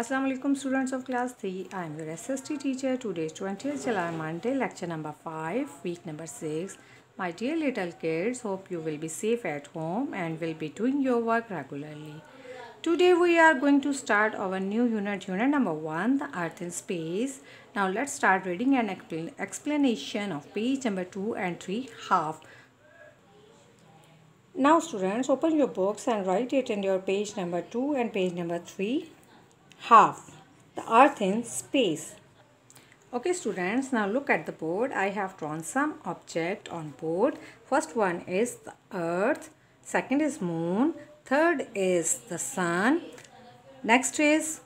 Assalamualaikum students of class 3 I am your SST teacher today 20th July Monday lecture number 5 week number 6 My dear little kids hope you will be safe at home and will be doing your work regularly Today we are going to start our new unit unit number 1 the earth and space Now let's start reading an explanation of page number 2 and 3 half now students open your books and write it in your page number 2 and page number 3 half the earth in space okay students now look at the board i have drawn some object on board first one is the earth second is moon third is the sun next is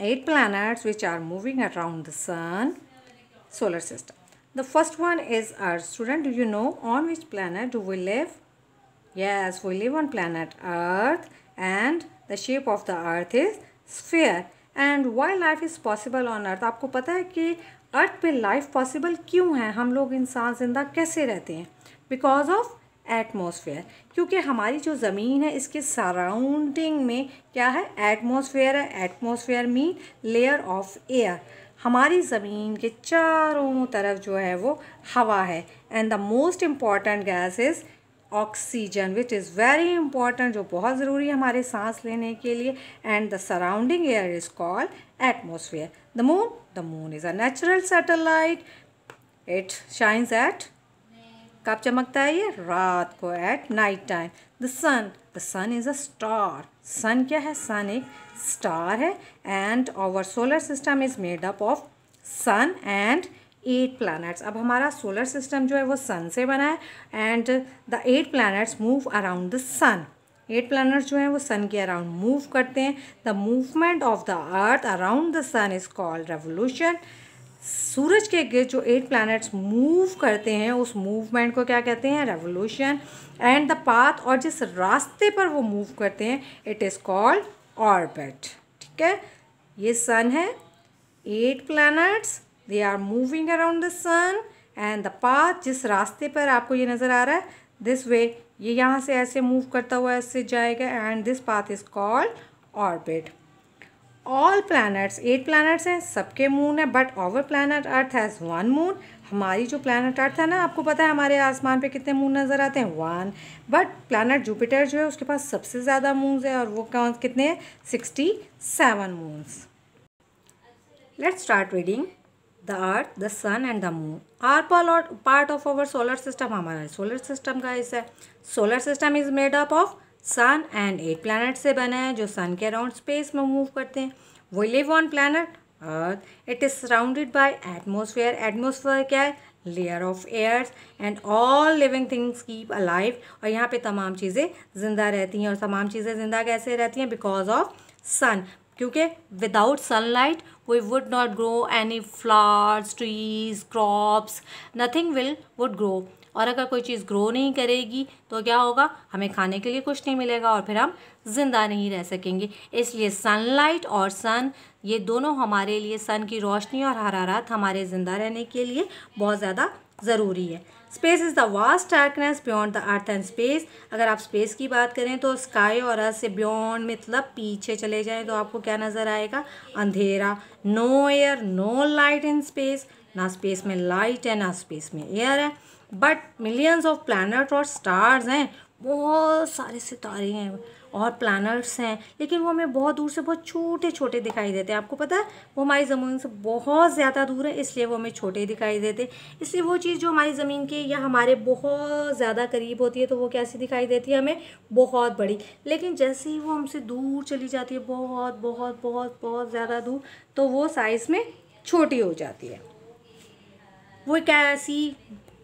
eight planets which are moving around the sun solar system the first one is earth student do you know on which planet do we live yes we live on planet earth and the shape of the earth is sphere and why life is possible on earth आपको पता है कि अर्थ पे life possible क्यों है हम लोग इंसान ज़िंदा कैसे रहते हैं बिकॉज ऑफ एटमोसफेयर क्योंकि हमारी जो ज़मीन है इसके सराउंडिंग में क्या है एटमोसफेयर है atmosphere mean layer of air हमारी ज़मीन के चारों तरफ जो है वो हवा है and the most important gas is oxygen which is very important जो बहुत ज़रूरी है हमारे सांस लेने के लिए and the surrounding air is called atmosphere the moon the moon is a natural satellite it shines at कब चमकता है ये रात को at night time the sun the sun is a star sun क्या है सन एक स्टार है and our solar system is made up of sun and eight planets अब हमारा सोलर सिस्टम जो है वो सन से बना है and the eight planets move around the sun eight planets जो हैं वो सन के अराउंड मूव करते हैं the movement of the earth around the sun is called revolution सूरज के गिर जो एट प्लानट्स मूव करते हैं उस मूवमेंट को क्या कहते हैं रेवोल्यूशन एंड द पाथ और जिस रास्ते पर वो मूव करते हैं इट इज़ कॉल्ड ऑर्बिट ठीक है ये सन है eight planets they are moving around the sun and the path जिस रास्ते पर आपको ये नज़र आ रहा है दिस वे ये यहाँ से ऐसे मूव करता हुआ ऐसे जाएगा and this path is called orbit all planets eight planets हैं सबके मून है but our planet earth has one moon हमारी जो प्लानट अर्थ है ना आपको पता है हमारे आसमान पे कितने मून नज़र आते हैं वन बट प्लानट जुपिटर जो है उसके पास सबसे ज़्यादा मून्स है और वो कौन कितने हैं sixty seven moons let's start reading the earth the sun and the moon are part of our solar system हमारा सोलर सिस्टम का हिस्सा है solar system is made up of sun and eight planet से बना है जो सन के around space में मूव करते हैं वो live on planet earth it is surrounded by atmosphere atmosphere क्या है layer of air and all living things keep alive और यहाँ पर तमाम चीज़ें ज़िंदा रहती हैं और तमाम चीज़ें ज़िंदा कैसे रहती हैं बिकॉज ऑफ सन क्योंकि without sunlight we would not grow any flowers trees crops nothing will would grow और अगर कोई चीज़ ग्रो नहीं करेगी तो क्या होगा हमें खाने के लिए कुछ नहीं मिलेगा और फिर हम ज़िंदा नहीं रह सकेंगे इसलिए सनलाइट और सन ये दोनों हमारे लिए सन की रोशनी और हरारत हमारे ज़िंदा रहने के लिए बहुत ज़्यादा ज़रूरी है space is the vast darkness beyond the earth and space अगर आप स्पेस की बात करें तो स्काई और अर्थ से बियॉन्ड मतलब पीछे चले जाएं तो आपको क्या नज़र आएगा अंधेरा no air no light in space ना स्पेस में लाइट है ना स्पेस में एयर है बट मिलियंस ऑफ प्लानट और स्टार्स हैं बहुत सारे सितारे हैं और प्लानट्स हैं लेकिन वो हमें बहुत दूर से बहुत छोटे छोटे दिखाई देते हैं आपको पता है वो हमारी ज़मीन से बहुत ज़्यादा दूर है इसलिए वो हमें छोटे दिखाई देते इसलिए वो चीज़ जो हमारी ज़मीन के या हमारे बहुत ज़्यादा करीब होती है तो वो कैसी दिखाई देती है हमें बहुत बड़ी लेकिन जैसे ही वो हमसे दूर चली जाती है बहुत बहुत बहुत बहुत ज़्यादा दूर तो वो साइज़ में छोटी हो जाती है वो एक ऐसी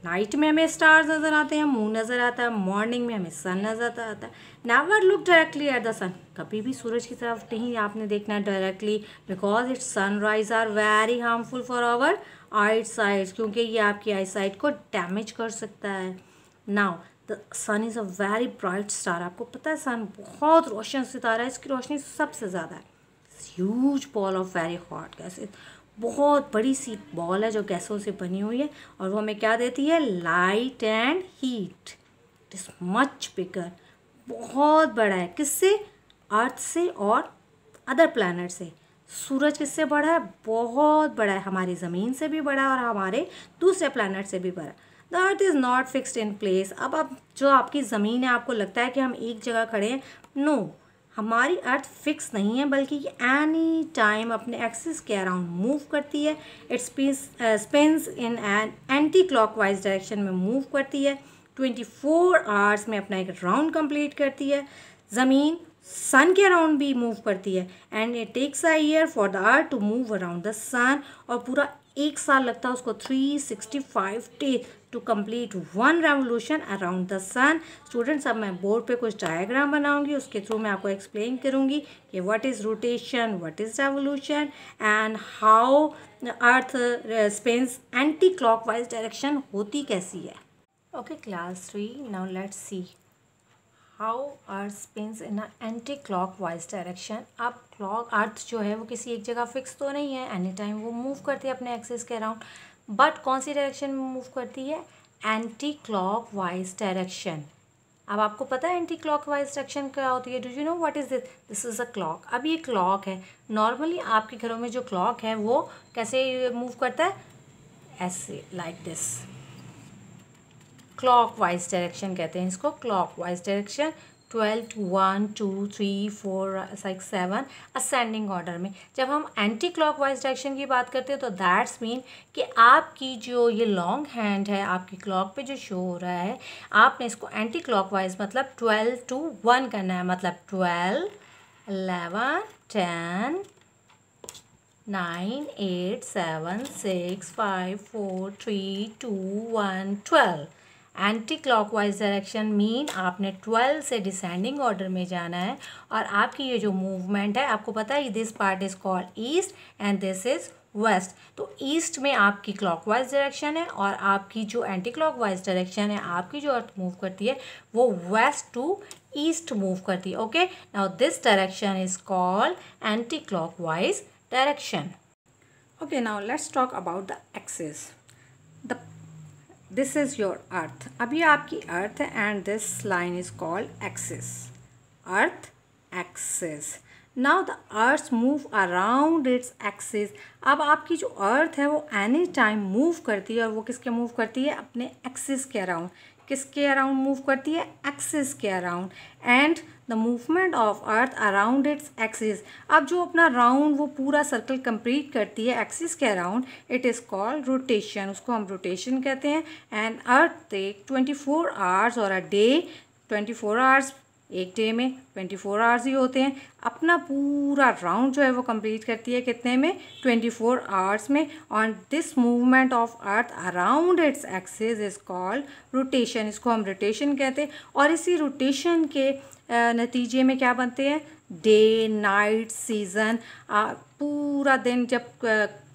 नाइट में हमें स्टार्स नज़र आते हैं मून नज़र आता है मॉर्निंग में हमें सन नज़र आता है never look directly at the sun कभी भी सूरज की तरफ नहीं आपने देखना है directly because it's sunrise are very harmful for our eyesight क्योंकि ये आपकी आई साइड को डैमेज कर सकता है now the sun is a very bright star आपको पता है सन बहुत रोशन सितारा है इसकी रोशनी सबसे ज़्यादा है huge ball of very hot gases बहुत बड़ी सी बॉल है जो गैसों से बनी हुई है और वो हमें क्या देती है light and heat it is much bigger बहुत बड़ा है किससे अर्थ से और अदर प्लानट से सूरज किससे बड़ा है बहुत बड़ा है हमारी ज़मीन से भी बड़ा और हमारे दूसरे प्लानट से भी बड़ा the earth is not fixed in place अब आप जो आपकी ज़मीन है आपको लगता है कि हम एक जगह खड़े हैं नो no, हमारी अर्थ फिक्स नहीं है बल्कि ये एनी टाइम अपने एक्सिस के अराउंड मूव करती है it spins in an anti clockwise direction में मूव करती है ट्वेंटी फोर आवर्स में अपना एक राउंड कंप्लीट करती है ज़मीन सन के अराउंड भी मूव करती है and it takes a year for the earth to move around the sun और पूरा एक साल लगता है उसको 365 day to complete one revolution around the sun students अब मैं बोर्ड पे कुछ डायग्राम बनाऊंगी उसके थ्रू मैं आपको एक्सप्लेन करूंगी कि what is rotation what is revolution and how earth spins anti clockwise direction होती कैसी है okay class three now let's see how earth spins in a anti clockwise direction अब क्लॉक अर्थ जो है वो किसी एक जगह फिक्स तो नहीं है एनी टाइम वो मूव करती है अपने एक्सेस के अराउंड बट कौन सी डायरेक्शन में मूव करती है एंटी क्लॉक वाइज डायरेक्शन अब आपको पता है एंटी क्लॉक वाइज डायरेक्शन क्या होती है do you know what is this this is a clock अब ये क्लॉक है नॉर्मली आपके घरों में जो क्लॉक है वो कैसे मूव करता है ऐसे like like this clockwise direction कहते हैं इसको clockwise direction twelve to one two three four six seven ascending order में जब हम एंटी क्लॉक वाइज डायरेक्शन की बात करते हैं तो दैट्स मीन कि आपकी जो ये लॉन्ग हैंड है आपकी क्लॉक पे जो शो हो रहा है आपने इसको एंटी क्लॉक वाइज मतलब ट्वेल्व टू वन करना है मतलब twelve eleven ten nine eight seven six five four three two one twelve anti clockwise direction mean आपने ट्वेल्व से डिसेंडिंग ऑर्डर में जाना है और आपकी ये जो मूवमेंट है आपको पता है this part is called east and this is west तो ईस्ट में आपकी क्लॉकवाइज डायरेक्शन है और आपकी जो एंटी क्लॉकवाइज डायरेक्शन है आपकी जो अर्थ मूव करती है वो वेस्ट टू ईस्ट मूव करती है okay now this direction is called anti clockwise direction okay now let's talk about the axis the this is your earth अब ये आपकी अर्थ है and this line is called axis earth axis now the earth move around its axis अब आपकी जो अर्थ है वो एनी टाइम मूव करती है और वो किसके मूव करती है अपने एक्सिस के अराउंड किसके अराउंड मूव करती है एक्सिस के around and the movement of earth around its axis अब जो अपना राउंड वो पूरा सर्कल कंप्लीट करती है एक्सिस के around it is called rotation उसको हम रोटेशन कहते हैं and earth take twenty four hours और a day twenty four hours एक डे में ट्वेंटी फोर आवर्स ही होते हैं अपना पूरा राउंड जो है वो कंप्लीट करती है कितने में ट्वेंटी फोर आवर्स में on this movement of earth around its axis is called rotation इसको हम रोटेशन कहते हैं और इसी रोटेशन के नतीजे में क्या बनते हैं डे नाइट सीज़न पूरा दिन जब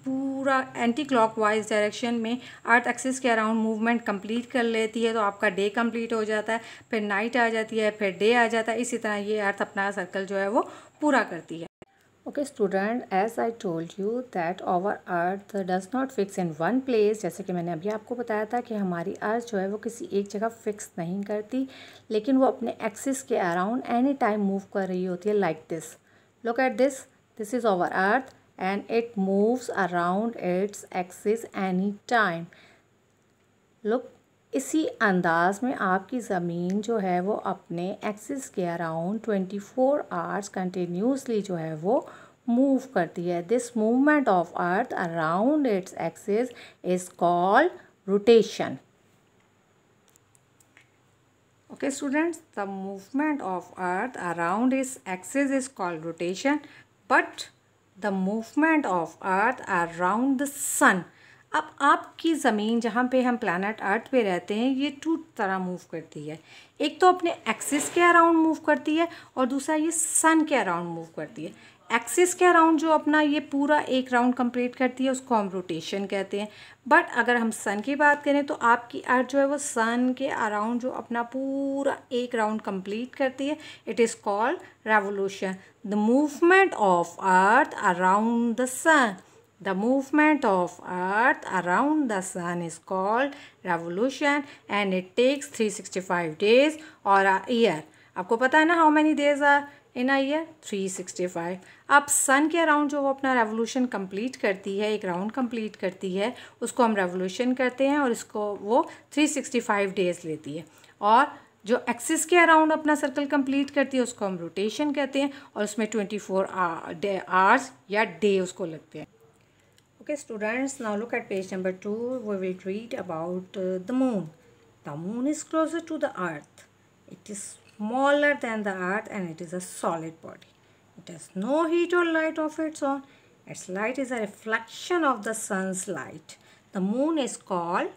पूरा एंटी क्लॉकवाइज डायरेक्शन में अर्थ एक्सिस के अराउंड मूवमेंट कंप्लीट कर लेती है तो आपका डे कंप्लीट हो जाता है फिर नाइट आ जाती है फिर डे आ जाता है इसी तरह ये अर्थ अपना सर्कल जो है वो पूरा करती है okay student as I told you that our earth does not fix in one place जैसे कि मैंने अभी आपको बताया था कि हमारी अर्थ जो है वो किसी एक जगह फिक्स नहीं करती लेकिन वो अपने एक्सिस के अराउंड एनी टाइम मूव कर रही होती है like this look at this this is our earth and it moves around its axis any time look इसी अंदाज में आपकी ज़मीन जो है वो अपने एक्सिस के around twenty four hours continuously जो है वो मूव करती है this movement of earth around its axis is call rotation okay students the movement of earth around its axis is called rotation but the movement of earth around the sun अब आपकी ज़मीन जहाँ पे हम planet अर्थ पे रहते हैं ये टू तरह मूव करती है एक तो अपने एक्सिस के अराउंड मूव करती है और दूसरा ये सन के अराउंड मूव करती है एक्सिस के अराउंड जो अपना ये पूरा एक राउंड कंप्लीट करती है उसको हम रोटेशन कहते हैं बट अगर हम सन की बात करें तो आपकी अर्थ जो है वो सन के अराउंड जो अपना पूरा एक राउंड कंप्लीट करती है it is called revolution the movement of earth around the sun the movement of earth around the sun is called revolution and it takes three days और अ ईयर आपको पता है ना how many days are in a year five अब sun के around जो वो अपना रेवोल्यूशन कंप्लीट करती है एक राउंड कंप्लीट करती है उसको हम रेवोल्यूशन करते हैं और इसको वो थ्री सिक्सटी फाइव डेज़ लेती है और जो एक्सिस के अराउंड अपना सर्कल कंप्लीट करती है उसको हम रोटेशन कहते हैं और उसमें ट्वेंटी फोर आवर्स या डे उसको लगते हैं okay students now look at page number two we will read about the moon the moon is closer to the earth it is smaller than the earth and it is a solid body. It has no heat or light of its own. Its light is a reflection of the sun's light. The moon is called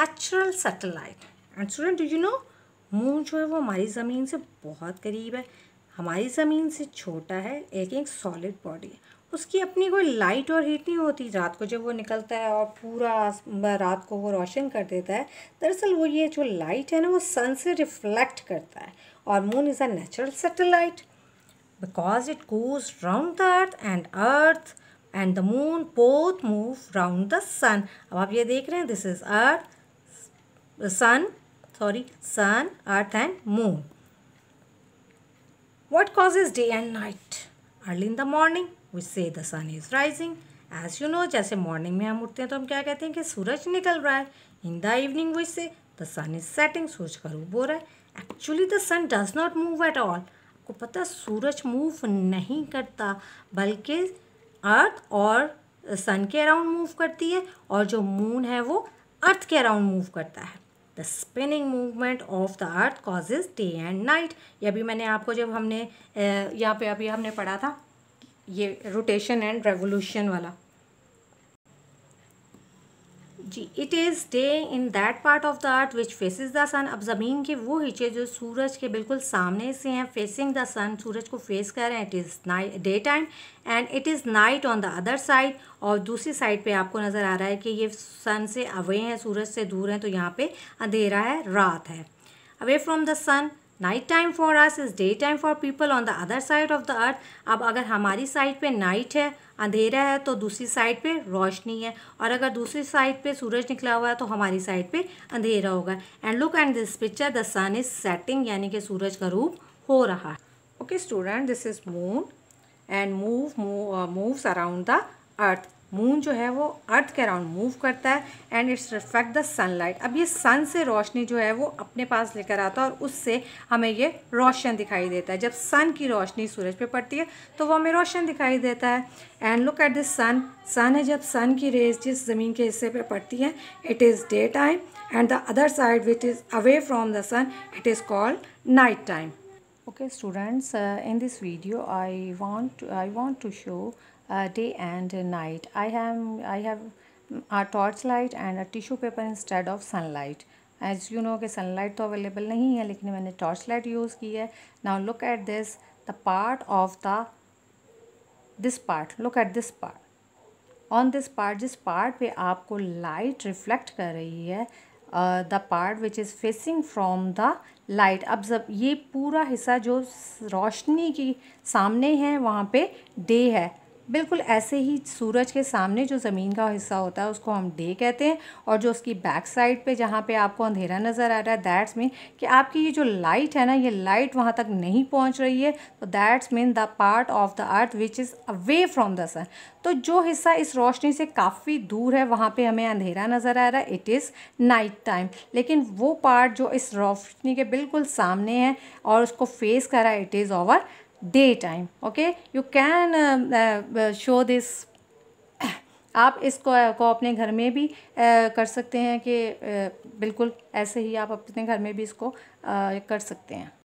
natural satellite and student do you know moon jo hai wo hamari zameen se bahut kareeb hai हमारी ज़मीन से छोटा है एक एक solid body है उसकी अपनी कोई लाइट और हीट नहीं होती रात को जब वो निकलता है और पूरा रात को वो रोशन कर देता है दरअसल वो ये जो लाइट है ना वो सन से रिफ्लेक्ट करता है और moon is a natural satellite because it goes round the earth and earth and the moon both move round the sun अब आप ये देख रहे हैं this is earth sun sorry sun earth and moon cause is day and night early in the morning which से the sun is rising as you know जैसे morning में हम उठते हैं तो हम क्या कहते हैं कि सूरज निकल रहा है इन द इवनिंग विच से द सन इज़ सेटिंग सूरज का रूप हो रहा है actually the sun does not move at all आपको पता सूरज मूव नहीं करता बल्कि अर्थ और सन के अराउंड मूव करती है और जो मून है वो अर्थ के अराउंड मूव करता है the spinning movement of the earth causes day and night ये अभी मैंने आपको जब हमने यहाँ पे अभी हमने पढ़ा था ये रोटेशन एंड रेवोल्यूशन वाला जी it is day in that part of the earth which faces the sun अब ज़मीन के वो हिचे जो सूरज के बिल्कुल सामने से हैं फेसिंग द सन सूरज को फेस कर रहे हैं it is night day time and it is night on the other side और दूसरी साइड पे आपको नज़र आ रहा है कि ये सन से अवे हैं सूरज से दूर हैं तो यहाँ पे अंधेरा है रात है away from the sun night time for us is day time for people on the other side of the earth अब अगर हमारी साइड पे नाइट है अंधेरा है तो दूसरी साइड पे रोशनी है और अगर दूसरी साइड पे सूरज निकला हुआ है तो हमारी साइड पे अंधेरा होगा and look and this picture the sun is setting यानी कि सूरज का रूप हो रहा है okay student this is moon and move moves around the earth moon जो है वो अर्थ के अराउंड मूव करता है and its reflect the sunlight अब ये सन से रोशनी जो है वो अपने पास लेकर आता है और उससे हमें ये रोशन दिखाई देता है जब सन की रोशनी सूरज पे पड़ती है तो वो हमें रोशन दिखाई देता है and look at this sun sun है जब सन की रेज जिस ज़मीन के हिस्से पे पड़ती है it is day time and the other side which is away from the sun it is called night time okay students in this video I want I want to show uh, day and night. I am I have a light and a tissue paper instead of sunlight. As you know कि sunlight तो available नहीं है लेकिन मैंने torch light use की है now look at this the part of the this part look at this part on this part जिस part पे आपको लाइट रिफ्लेक्ट कर रही है the part which is facing from the light अब जब ये पूरा हिस्सा जो रोशनी की सामने है वहाँ पे डे है बिल्कुल ऐसे ही सूरज के सामने जो ज़मीन का हिस्सा होता है उसको हम डे कहते हैं और जो उसकी बैक साइड पे जहाँ पे आपको अंधेरा नज़र आ रहा है दैट्स मीन कि आपकी ये जो लाइट है ना ये लाइट वहाँ तक नहीं पहुँच रही है तो that's mean the part of the earth which is away from the sun तो जो हिस्सा इस रोशनी से काफ़ी दूर है वहाँ पर हमें अंधेरा नज़र आ रहा है इट इज़ नाइट टाइम लेकिन वो पार्ट जो इस रोशनी के बिल्कुल सामने है और उसको फेस करा it is over time okay you can uh, uh, show this आप इसको uh, को अपने घर में भी आ, uh, कर सकते हैं कि आ, uh, बिल्कुल ऐसे ही आप अपने घर में भी इसको आ, कर सकते हैं